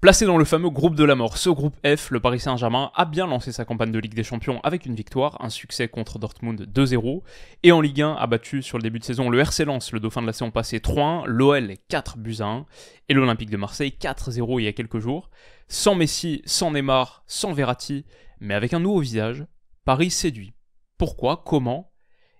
Placé dans le fameux groupe de la mort, ce groupe F, le Paris Saint-Germain a bien lancé sa campagne de Ligue des Champions avec une victoire, un succès contre Dortmund 2-0, et en Ligue 1 a battu sur le début de saison le RC Lens, le dauphin de la saison passée 3-1, l'OL 4 buts 1, et l'Olympique de Marseille 4-0 il y a quelques jours. Sans Messi, sans Neymar, sans Verratti, mais avec un nouveau visage, Paris séduit. Pourquoi Comment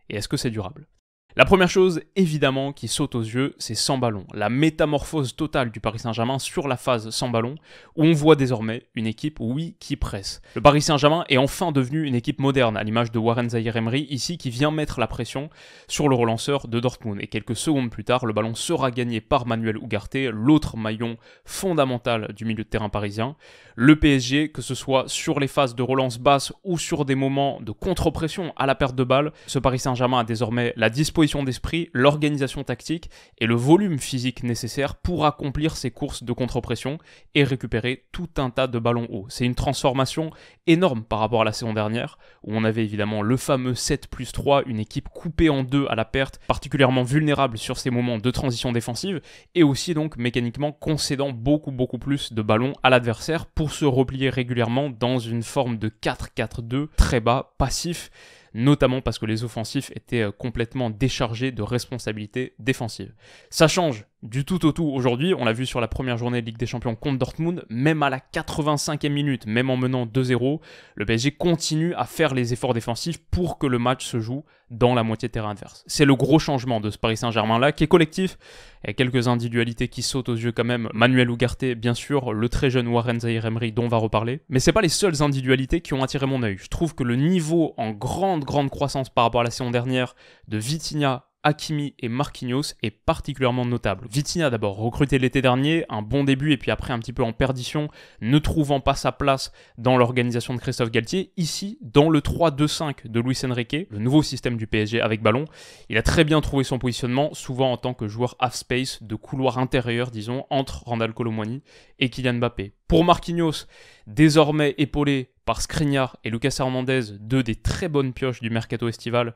Et est-ce que c'est durable la première chose, évidemment, qui saute aux yeux, c'est sans ballon. La métamorphose totale du Paris Saint-Germain sur la phase sans ballon, où on voit désormais une équipe, oui, qui presse. Le Paris Saint-Germain est enfin devenu une équipe moderne, à l'image de Warren Zaïre-Emery, ici, qui vient mettre la pression sur le relanceur de Dortmund. Et quelques secondes plus tard, le ballon sera gagné par Manuel Ugarte, l'autre maillon fondamental du milieu de terrain parisien. Le PSG, que ce soit sur les phases de relance basse ou sur des moments de contre-pression à la perte de balle, ce Paris Saint-Germain a désormais la disposition d'esprit, l'organisation tactique et le volume physique nécessaire pour accomplir ces courses de contre-pression et récupérer tout un tas de ballons hauts. C'est une transformation énorme par rapport à la saison dernière, où on avait évidemment le fameux 7 plus 3, une équipe coupée en deux à la perte, particulièrement vulnérable sur ces moments de transition défensive, et aussi donc mécaniquement concédant beaucoup beaucoup plus de ballons à l'adversaire pour se replier régulièrement dans une forme de 4-4-2 très bas, passif, notamment parce que les offensifs étaient euh, complètement déchargés de responsabilités défensives. Ça change du tout au tout aujourd'hui. On l'a vu sur la première journée de Ligue des Champions contre Dortmund, même à la 85e minute, même en menant 2-0, le PSG continue à faire les efforts défensifs pour que le match se joue dans la moitié de terrain adverse. C'est le gros changement de ce Paris Saint-Germain-là, qui est collectif. et quelques individualités qui sautent aux yeux quand même. Manuel Ugarte, bien sûr, le très jeune Warren Zahir Emery, dont on va reparler. Mais c'est pas les seules individualités qui ont attiré mon œil. Je trouve que le niveau en grande, grande croissance par rapport à la saison dernière de Vitinha Hakimi et Marquinhos est particulièrement notable. Vitinha d'abord recruté l'été dernier, un bon début et puis après un petit peu en perdition, ne trouvant pas sa place dans l'organisation de Christophe Galtier. Ici, dans le 3-2-5 de Luis Enrique, le nouveau système du PSG avec ballon, il a très bien trouvé son positionnement, souvent en tant que joueur half-space de couloir intérieur, disons, entre Randall Colomwani et Kylian Mbappé. Pour Marquinhos, désormais épaulé par Skriniar et Lucas Hernandez, deux des très bonnes pioches du mercato estival,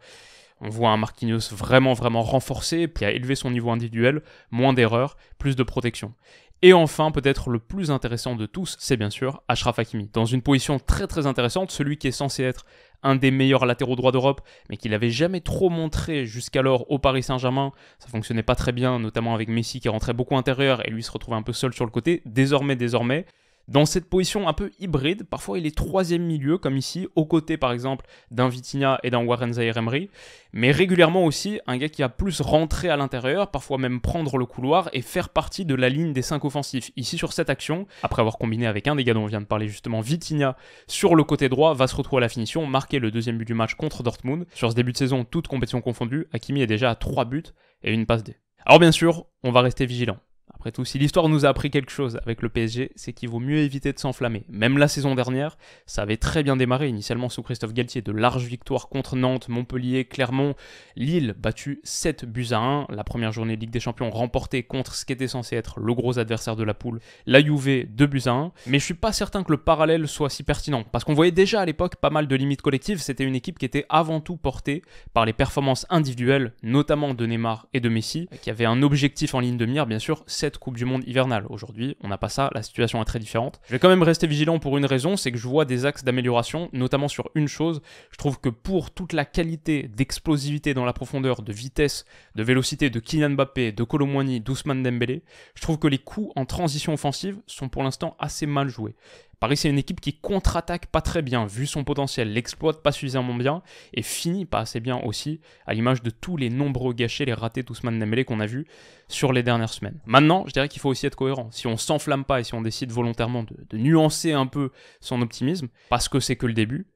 on voit un Marquinhos vraiment, vraiment renforcé, qui a élevé son niveau individuel, moins d'erreurs, plus de protection. Et enfin, peut-être le plus intéressant de tous, c'est bien sûr Ashraf Hakimi. Dans une position très très intéressante, celui qui est censé être un des meilleurs latéraux droits d'Europe, mais qui n'avait jamais trop montré jusqu'alors au Paris Saint-Germain. Ça fonctionnait pas très bien, notamment avec Messi qui rentrait beaucoup intérieur et lui se retrouvait un peu seul sur le côté. Désormais, désormais, dans cette position un peu hybride, parfois il est troisième milieu, comme ici, aux côtés par exemple d'un Vitinha et d'un Warren Emery mais régulièrement aussi un gars qui a plus rentré à l'intérieur, parfois même prendre le couloir et faire partie de la ligne des cinq offensifs. Ici sur cette action, après avoir combiné avec un des gars dont on vient de parler justement, Vitinha, sur le côté droit, va se retrouver à la finition, marquer le deuxième but du match contre Dortmund. Sur ce début de saison, toute compétition confondue, Hakimi est déjà à 3 buts et une passe D. Alors bien sûr, on va rester vigilant. Après tout, si l'histoire nous a appris quelque chose avec le PSG, c'est qu'il vaut mieux éviter de s'enflammer. Même la saison dernière, ça avait très bien démarré, initialement sous Christophe Galtier, de larges victoires contre Nantes, Montpellier, Clermont, Lille, battu 7 buts à 1, la première journée de Ligue des Champions remportée contre ce qui était censé être le gros adversaire de la poule, la Juve, 2 buts à 1. Mais je suis pas certain que le parallèle soit si pertinent, parce qu'on voyait déjà à l'époque pas mal de limites collectives, c'était une équipe qui était avant tout portée par les performances individuelles, notamment de Neymar et de Messi, qui avait un objectif en ligne de mire, bien sûr, 7 Coupe du Monde hivernale. Aujourd'hui, on n'a pas ça, la situation est très différente. Je vais quand même rester vigilant pour une raison, c'est que je vois des axes d'amélioration, notamment sur une chose. Je trouve que pour toute la qualité d'explosivité dans la profondeur, de vitesse, de vélocité de Kylian Mbappé, de Colomwani, d'Ousmane Dembélé, je trouve que les coups en transition offensive sont pour l'instant assez mal joués. Paris, c'est une équipe qui contre-attaque pas très bien, vu son potentiel, l'exploite pas suffisamment bien et finit pas assez bien aussi, à l'image de tous les nombreux gâchés, les ratés d'Ousmane Dembélé qu'on a vus sur les dernières semaines. Maintenant, je dirais qu'il faut aussi être cohérent. Si on s'enflamme pas et si on décide volontairement de, nuancer un peu son optimisme, parce que c'est que le début,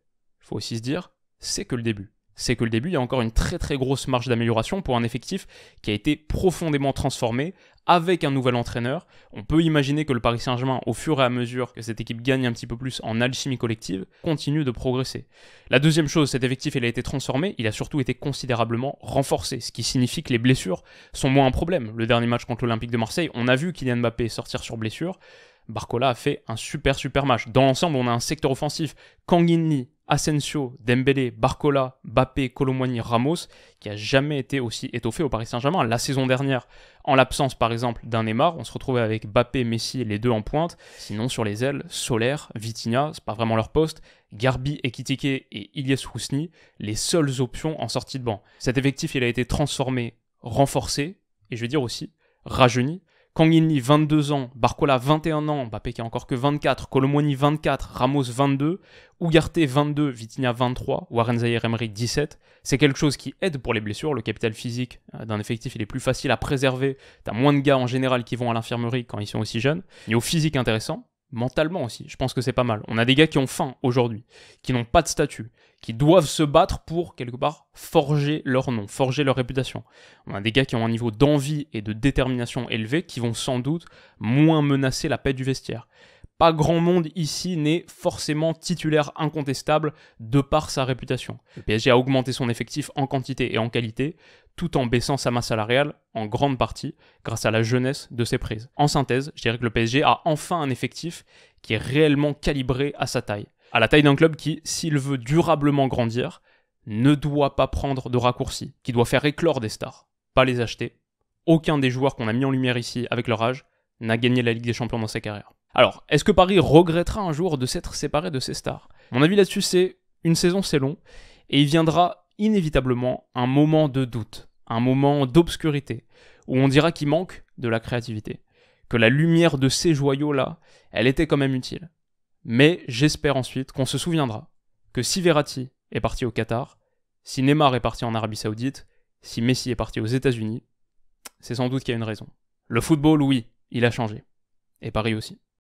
il faut aussi se dire, c'est que le début c'est que le début, il y a encore une très très grosse marge d'amélioration pour un effectif qui a été profondément transformé avec un nouvel entraîneur. On peut imaginer que le Paris Saint-Germain, au fur et à mesure que cette équipe gagne un petit peu plus en alchimie collective, continue de progresser. La deuxième chose, cet effectif, il a été transformé, il a surtout été considérablement renforcé, ce qui signifie que les blessures sont moins un problème. Le dernier match contre l'Olympique de Marseille, on a vu Kylian Mbappé sortir sur blessure. Barcola a fait un super super match. Dans l'ensemble, on a un secteur offensif. Kanginli, Asensio, Dembélé, Barcola, Bappé, Colomboigny, Ramos, qui a jamais été aussi étoffé au Paris Saint-Germain. La saison dernière, en l'absence par exemple d'un Neymar, on se retrouvait avec Bappé, Messi, les deux en pointe. Sinon sur les ailes, Solaire, Vitinha, c'est pas vraiment leur poste. Garbi, Ekitike et Ilias Housni, les seules options en sortie de banc. Cet effectif, il a été transformé, renforcé, et je veux dire aussi rajeuni Kangini 22 ans, Barcola 21 ans, Mbappé qui a encore que 24, Colomoni 24, Ramos 22, Ugarte 22, Vitinha 23, Warren Emery 17. C'est quelque chose qui aide pour les blessures, le capital physique euh, d'un effectif il est plus facile à préserver, t'as moins de gars en général qui vont à l'infirmerie quand ils sont aussi jeunes. au physique intéressant, mentalement aussi. Je pense que c'est pas mal. On a des gars qui ont faim aujourd'hui, qui n'ont pas de statut, qui doivent se battre pour, quelque part, forger leur nom, forger leur réputation. On a des gars qui ont un niveau d'envie et de détermination élevé, qui vont sans doute moins menacer la paix du vestiaire. Pas grand monde ici n'est forcément titulaire incontestable de par sa réputation. Le PSG a augmenté son effectif en quantité et en qualité, tout en baissant sa masse salariale en grande partie grâce à la jeunesse de ses prises. En synthèse, je dirais que le PSG a enfin un effectif qui est réellement calibré à sa taille. À la taille d'un club qui, s'il veut durablement grandir, ne doit pas prendre de raccourcis, qui doit faire éclore des stars, pas les acheter. Aucun des joueurs qu'on a mis en lumière ici avec leur âge n'a gagné la Ligue des Champions dans sa carrière. Alors, est-ce que Paris regrettera un jour de s'être séparé de ses stars Mon avis là-dessus, c'est une saison, c'est long, et il viendra inévitablement un moment de doute un moment d'obscurité, où on dira qu'il manque de la créativité, que la lumière de ces joyaux-là, elle était quand même utile. Mais j'espère ensuite qu'on se souviendra que si Verratti est parti au Qatar, si Neymar est parti en Arabie Saoudite, si Messi est parti aux États-Unis, c'est sans doute qu'il y a une raison. Le football, oui, il a changé. Et Paris aussi.